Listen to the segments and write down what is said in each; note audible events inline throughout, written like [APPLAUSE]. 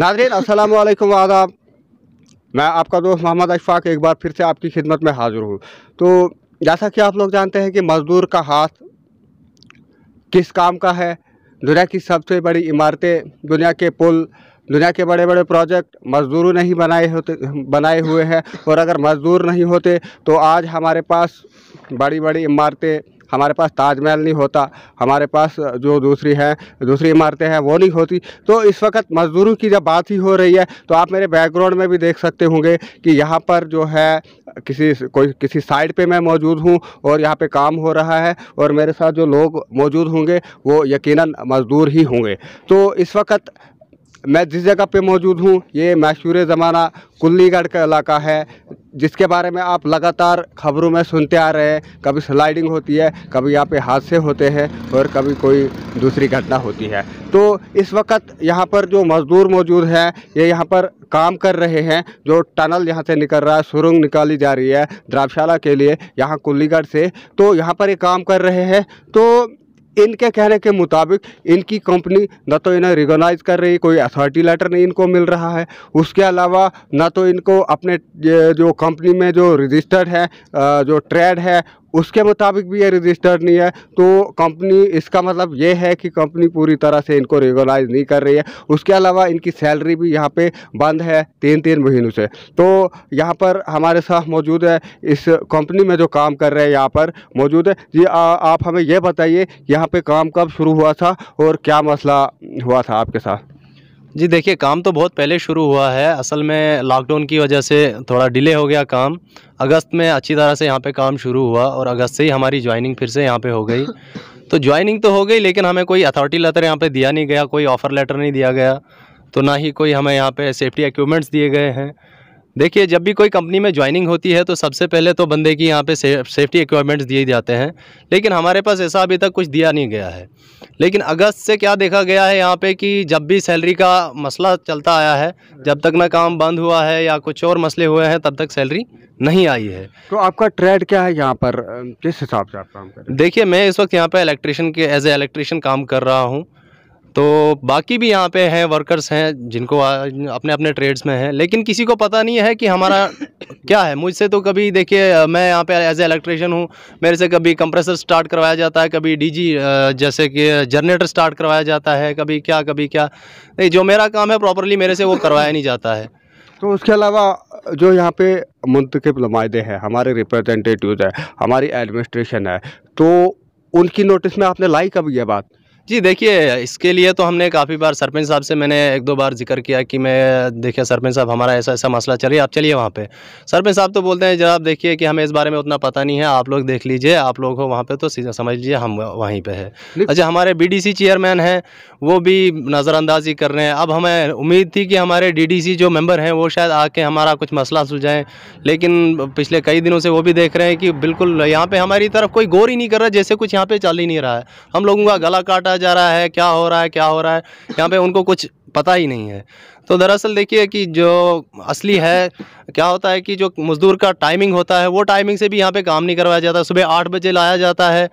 नाजरीन असलम आदाब मैं आपका दोस्त मोहम्मद अशफाक एक बार फिर से आपकी खिदमत में हाज़िर हूँ तो जैसा कि आप लोग जानते हैं कि मज़दूर का हाथ किस काम का है दुनिया की सबसे बड़ी इमारतें दुनिया के पुल दुनिया के बड़े बड़े प्रोजेक्ट मज़दूरों ने ही बनाए होते बनाए हुए हैं और अगर मज़दूर नहीं होते तो आज हमारे पास बड़ी बड़ी इमारतें हमारे पास ताजमहल नहीं होता हमारे पास जो दूसरी हैं दूसरी इमारतें हैं वो नहीं होती तो इस वक्त मज़दूरों की जब बात ही हो रही है तो आप मेरे बैकग्राउंड में भी देख सकते होंगे कि यहाँ पर जो है किसी कोई किसी साइड पे मैं मौजूद हूँ और यहाँ पे काम हो रहा है और मेरे साथ जो लोग मौजूद होंगे वो यकीनन मज़दूर ही होंगे तो इस वक्त मैं जिस जगह पे मौजूद हूँ ये मशहूर ज़माना कुल्लीगढ़ का इलाका है जिसके बारे में आप लगातार खबरों में सुनते आ रहे हैं कभी स्लाइडिंग होती है कभी यहाँ पे हादसे होते हैं और कभी कोई दूसरी घटना होती है तो इस वक्त यहाँ पर जो मज़दूर मौजूद हैं ये यहाँ पर काम कर रहे हैं जो टनल यहाँ से निकल रहा है सुरंग निकाली जा रही है द्राबशाला के लिए यहाँ कुल्लीगढ़ से तो यहाँ पर ये काम कर रहे हैं तो इनके कहने के मुताबिक इनकी कंपनी ना तो इन्हें रिकोगनाइज़ कर रही कोई अथॉरिटी लेटर नहीं इनको मिल रहा है उसके अलावा ना तो इनको अपने जो कंपनी में जो रजिस्टर्ड है जो ट्रेड है उसके मुताबिक भी ये रजिस्टर्ड नहीं है तो कंपनी इसका मतलब ये है कि कंपनी पूरी तरह से इनको रिगोनाइज नहीं कर रही है उसके अलावा इनकी सैलरी भी यहाँ पे बंद है तीन तीन महीनों से तो यहाँ पर हमारे साथ मौजूद है इस कंपनी में जो काम कर रहे हैं यहाँ पर मौजूद है जी आ, आप हमें यह बताइए यहाँ पर काम कब शुरू हुआ था और क्या मसला हुआ था आपके साथ जी देखिए काम तो बहुत पहले शुरू हुआ है असल में लॉकडाउन की वजह से थोड़ा डिले हो गया काम अगस्त में अच्छी तरह से यहाँ पे काम शुरू हुआ और अगस्त से ही हमारी ज्वाइनिंग फिर से यहाँ पे हो गई तो ज्वाइनिंग तो हो गई लेकिन हमें कोई अथॉरिटी लेटर यहाँ पे दिया नहीं गया कोई ऑफ़र लेटर नहीं दिया गया तो ना ही कोई हमें यहाँ पर सेफ्टी इक्विपमेंट्स दिए गए हैं देखिए जब भी कोई कंपनी में ज्वाइनिंग होती है तो सबसे पहले तो बंदे की यहाँ पे सेफ्टी इक्विपमेंट्स दिए जाते हैं लेकिन हमारे पास ऐसा अभी तक कुछ दिया नहीं गया है लेकिन अगस्त से क्या देखा गया है यहाँ पे कि जब भी सैलरी का मसला चलता आया है जब तक ना काम बंद हुआ है या कुछ और मसले हुए हैं तब तक सैलरी नहीं आई है तो आपका ट्रेड क्या है यहाँ पर किस हिसाब से आप काम कर देखिए मैं इस वक्त यहाँ पर इलेक्ट्रिशियन के एज ए इलेक्ट्रिशियन काम कर रहा हूँ तो बाकी भी यहाँ पे हैं वर्कर्स हैं जिनको अपने अपने ट्रेड्स में हैं लेकिन किसी को पता नहीं है कि हमारा [COUGHS] क्या है मुझसे तो कभी देखिए मैं यहाँ पे एज ए इलेक्ट्रिशियन हूँ मेरे से कभी कंप्रेसर स्टार्ट करवाया जाता है कभी डीजी जैसे कि जनरेटर स्टार्ट करवाया जाता है कभी क्या कभी क्या नहीं जो मेरा काम है प्रॉपरली मेरे से वो करवाया नहीं जाता है तो उसके अलावा जो यहाँ पे मुंतब नुमाइंदे हैं हमारे रिप्रेजेंटेटिव हैं हमारी एडमिनिस्ट्रेशन है तो उनकी नोटिस में आपने लाई कभी यह बात जी देखिए इसके लिए तो हमने काफ़ी बार सरपंच साहब से मैंने एक दो बार जिक्र किया कि मैं देखिए सरपंच साहब हमारा ऐसा ऐसा मसला चलिए आप चलिए वहाँ पे सरपंच साहब तो बोलते हैं जब आप देखिए कि हमें इस बारे में उतना पता नहीं है आप लोग देख लीजिए आप लोग हो वहाँ पे तो समझ लीजिए हम वहीं पर है अच्छा हमारे बी चेयरमैन हैं वो भी नज़रअंदाजी कर रहे हैं अब हमें उम्मीद थी कि हमारे डी जो मेम्बर हैं वो शायद आके हमारा कुछ मसला सुलझाएँ लेकिन पिछले कई दिनों से वो भी देख रहे हैं कि बिल्कुल यहाँ पर हमारी तरफ कोई गौर ही नहीं कर रहा जैसे कुछ यहाँ पर चल ही नहीं रहा है हम लोगों का गला काटा जा रहा है क्या हो रहा है क्या हो रहा है यहाँ पे उनको कुछ पता ही नहीं है तो दरअसल देखिए कि जो असली है क्या होता है कि जो मज़दूर का टाइमिंग होता है वो टाइमिंग से भी यहाँ पे काम नहीं करवाया जाता सुबह आठ बजे लाया जाता है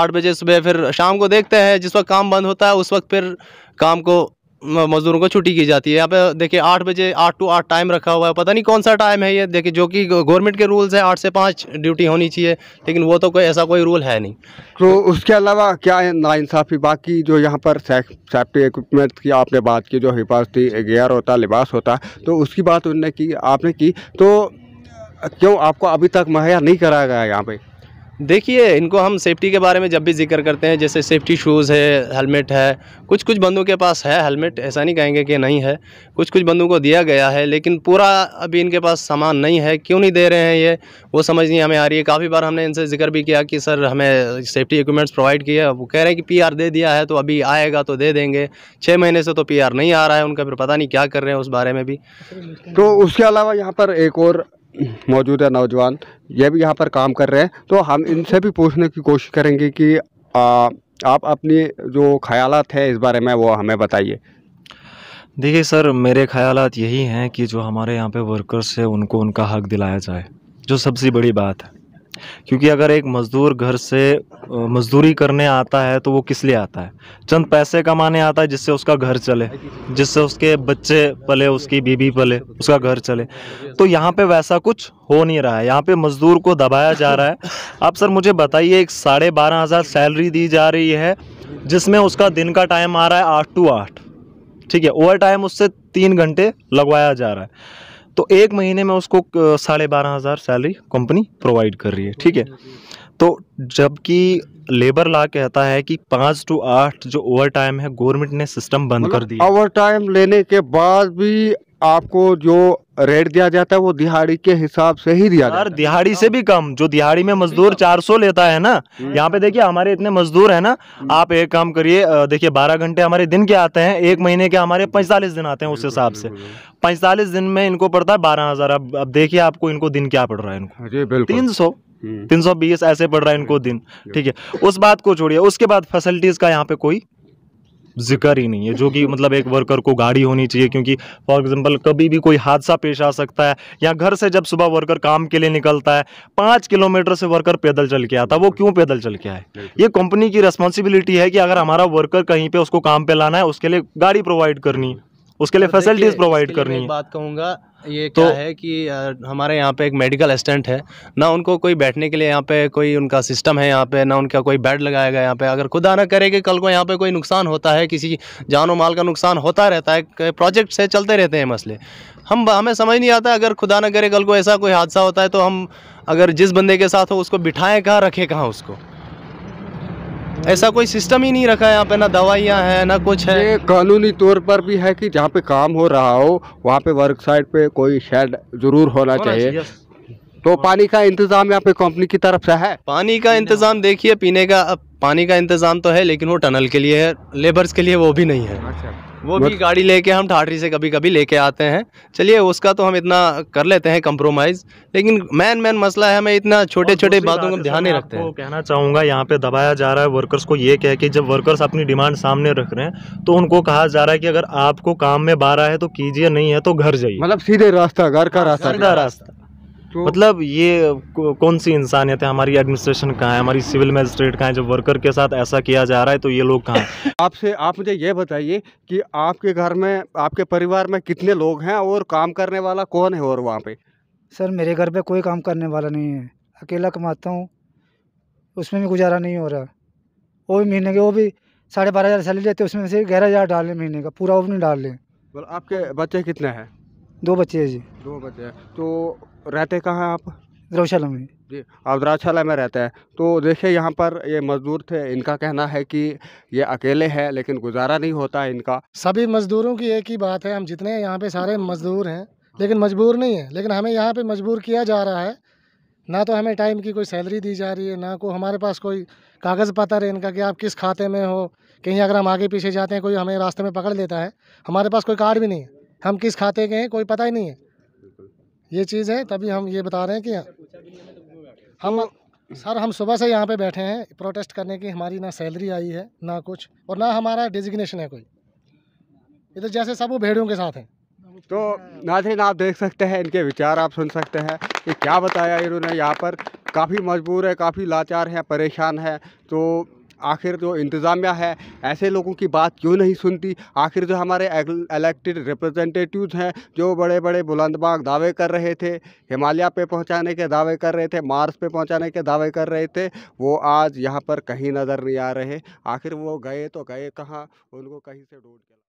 आठ बजे सुबह फिर शाम को देखते हैं जिस वक्त काम बंद होता है उस वक्त फिर काम को मज़दूरों को छुट्टी की जाती है यहाँ पे देखिए आठ बजे आठ टू आठ टाइम रखा हुआ है पता नहीं कौन सा टाइम है ये देखिए जो कि गवर्नमेंट के रूल्स है आठ से पाँच ड्यूटी होनी चाहिए लेकिन वो तो कोई ऐसा कोई रूल है नहीं तो उसके अलावा क्या नाइंसाफ़ी बाकी जो यहाँ पर सेफ्टी इक्विपमेंट की आपने बात की जो हिफाजती गेयर होता लिबास होता तो उसकी बात उनने की आपने की तो क्यों आपको अभी तक मुहैया नहीं कराया गया यहाँ पर देखिए इनको हम सेफ़्टी के बारे में जब भी जिक्र करते हैं जैसे सेफ़्टी शूज़ है हेलमेट है कुछ कुछ बंदों के पास है हेलमेट ऐसा नहीं कहेंगे कि नहीं है कुछ कुछ बंदों को दिया गया है लेकिन पूरा अभी इनके पास सामान नहीं है क्यों नहीं दे रहे हैं ये वो समझ नहीं हमें आ रही है काफ़ी बार हमने इनसे जिक्र भी किया कि सर हमें सेफ़्टी इक्विपमेंट्स प्रोवाइड किए वो कह रहे हैं कि पी दे दिया है तो अभी आएगा तो दे देंगे छः महीने से तो पी नहीं आ रहा है उनका फिर पता नहीं क्या कर रहे हैं उस बारे में भी तो उसके अलावा यहाँ पर एक और मौजूदा नौजवान ये भी यहाँ पर काम कर रहे हैं तो हम इनसे भी पूछने की कोशिश करेंगे कि आ, आप अपनी जो ख्यालात हैं इस बारे में वो हमें बताइए देखिए सर मेरे ख्याल यही हैं कि जो हमारे यहाँ पे वर्कर्स है उनको उनका हक दिलाया जाए जो सबसे बड़ी बात है क्योंकि अगर एक मज़दूर घर से मज़दूरी करने आता है तो वो किस लिए आता है चंद पैसे कमाने आता है जिससे उसका घर चले जिससे उसके बच्चे पले उसकी बीबी पले उसका घर चले तो यहाँ पे वैसा कुछ हो नहीं रहा है यहाँ पे मज़दूर को दबाया जा रहा है आप सर मुझे बताइए एक साढ़े बारह हज़ार सैलरी दी जा रही है जिसमें उसका दिन का टाइम आ रहा है आठ टू आठ ठीक है ओवर टाइम उससे तीन घंटे लगवाया जा रहा है तो एक महीने में उसको साढ़े बारह हज़ार सैलरी कंपनी प्रोवाइड कर रही है ठीक है तो जबकि लेबर ला कहता है कि पाँच टू आठ जो ओवर टाइम है गवर्नमेंट ने सिस्टम बंद मतलब कर दिया ओवर टाइम लेने के बाद भी आपको जो रेट दिया जाता है वो दिहाड़ी के हिसाब से ही दिया जाता है दिहाड़ी से भी कम जो दिहाड़ी में मजदूर 400 लेता है ना हम्म। यहाँ पे देखिए हमारे इतने मजदूर है ना हम्म। आप एक काम करिए देखिए 12 घंटे हमारे दिन के आते हैं एक महीने के हमारे 45 दिन आते हैं उस हिसाब से 45 दिन में इनको पड़ता है बारह हजार अब अब देखिए आपको इनको दिन क्या पड़ रहा है इनको तीन सौ हम्म। तीन सौ बीस ऐसे पड़ रहा है इनको दिन ठीक है उस बात को छोड़िए उसके बाद फैसिलिटीज का यहाँ पे कोई जिक्र ही नहीं है जो कि मतलब एक वर्कर को गाड़ी होनी चाहिए क्योंकि फॉर एग्जाम्पल कभी भी कोई हादसा पेश आ सकता है या घर से जब सुबह वर्कर काम के लिए निकलता है पाँच किलोमीटर से वर्कर पैदल चल के आता है वो क्यों पैदल चल के आए ये कंपनी की रिस्पॉन्सिबिलिटी है कि अगर हमारा वर्कर कहीं पर उसको काम पर लाना है उसके लिए गाड़ी प्रोवाइड करनी है उसके लिए फैसिलिटीज प्रोवाइड करनी है बात कहूँगा ये तो, क्या है कि हमारे यहाँ पे एक मेडिकल असिस्टेंट है ना उनको कोई बैठने के लिए यहाँ पे कोई उनका सिस्टम है यहाँ पे ना उनका कोई बेड लगाया गया यहाँ पे अगर खुदा ना करे कि कल को यहाँ पे कोई नुकसान होता है किसी जानो माल का नुकसान होता रहता है प्रोजेक्ट से चलते रहते हैं मसले हम हमें समझ नहीं आता अगर खुदा ना करे कल को ऐसा कोई हादसा होता है तो हम अगर जिस बंदे के साथ हो उसको बिठाएँ कहाँ रखें कहाँ उसको ऐसा कोई सिस्टम ही नहीं रखा है यहाँ पे ना दवाइयाँ है ना कुछ है ये कानूनी तौर पर भी है कि जहाँ पे काम हो रहा हो वहाँ पे वर्क साइट पे कोई शेड जरूर होना चाहिए तो पानी का इंतजाम यहाँ पे कंपनी की तरफ से है पानी का इंतजाम देखिए पीने का पानी का इंतजाम तो है लेकिन वो टनल के लिए है लेबर्स के लिए वो भी नहीं है अच्छा वो भी गाड़ी लेके हम ठाठरी से कभी कभी लेके आते हैं चलिए उसका तो हम इतना कर लेते हैं कम्प्रोमाइज लेकिन मैन मैन मसला है हमें इतना छोटे छोटे बातों को ध्यान नहीं रखते हैं कहना चाहूंगा यहाँ पे दबाया जा रहा है वर्कर्स को ये कह के जब वर्कर्स अपनी डिमांड सामने रख रहे हैं तो उनको कहा जा रहा है की अगर आपको काम में बारह है तो कीजिए नहीं है तो घर जाइए मतलब सीधे हाँ, रास्ता घर का रास्ता रास्ता तो मतलब ये कौन सी इंसानियत है हमारी एडमिनिस्ट्रेशन कहाँ है हमारी सिविल मजिस्ट्रेट कहाँ है जब वर्कर के साथ ऐसा किया जा रहा है तो ये लोग कहाँ [LAUGHS] आपसे आप मुझे ये बताइए कि आपके घर में आपके परिवार में कितने लोग हैं और काम करने वाला कौन है और वहाँ पे सर मेरे घर पे कोई काम करने वाला नहीं है अकेला कमाता हूँ उसमें भी गुजारा नहीं हो रहा वो भी महीने के वो भी साढ़े बारह हज़ार सैलरी लेते उसमें से ग्यारह हज़ार डाल लें महीने का पूरा वो भी नहीं डाल लें आपके बच्चे कितने हैं दो बच्चे हैं जी दो बच्चे हैं तो रहते कहाँ आप द्रौशाला में जी आप द्राक्षाला में रहते हैं तो देखिए यहाँ पर ये मज़दूर थे इनका कहना है कि ये अकेले हैं लेकिन गुजारा नहीं होता इनका सभी मज़दूरों की एक ही बात है हम जितने यहाँ पे सारे मज़दूर हैं लेकिन मजबूर नहीं है लेकिन हमें यहाँ पे मजबूर किया जा रहा है ना तो हमें टाइम की कोई सैलरी दी जा रही है ना को हमारे पास कोई कागज़ पत्र है इनका कि आप किस खाते में हो कहीं अगर हम आगे पीछे जाते हैं कोई हमें रास्ते में पकड़ लेता है हमारे पास कोई कार्ड भी नहीं है हम किस खाते के हैं कोई पता ही नहीं है ये चीज़ है तभी हम ये बता रहे हैं कि हम तो सर हम सुबह से यहाँ पे बैठे हैं प्रोटेस्ट करने की हमारी ना सैलरी आई है ना कुछ और ना हमारा डिजिग्नेशन है कोई इधर तो जैसे सब वो भेड़ियों के साथ हैं तो नाजरीन आप देख सकते हैं इनके विचार आप सुन सकते हैं कि क्या बताया इन्होंने यहाँ पर काफ़ी मजबूर है काफ़ी लाचार है परेशान है तो आखिर जो इंतज़ामिया है ऐसे लोगों की बात क्यों नहीं सुनती आखिर जो हमारे इलेक्टेड रिप्रेजेंटेटिव्स हैं जो बड़े बड़े बुलंदबाग दावे कर रहे थे हिमालय पे पहुंचाने के दावे कर रहे थे मार्स पे पहुंचाने के दावे कर रहे थे वो आज यहाँ पर कहीं नज़र नहीं आ रहे आखिर वो गए तो गए कहाँ उनको कहीं से ढूंढ के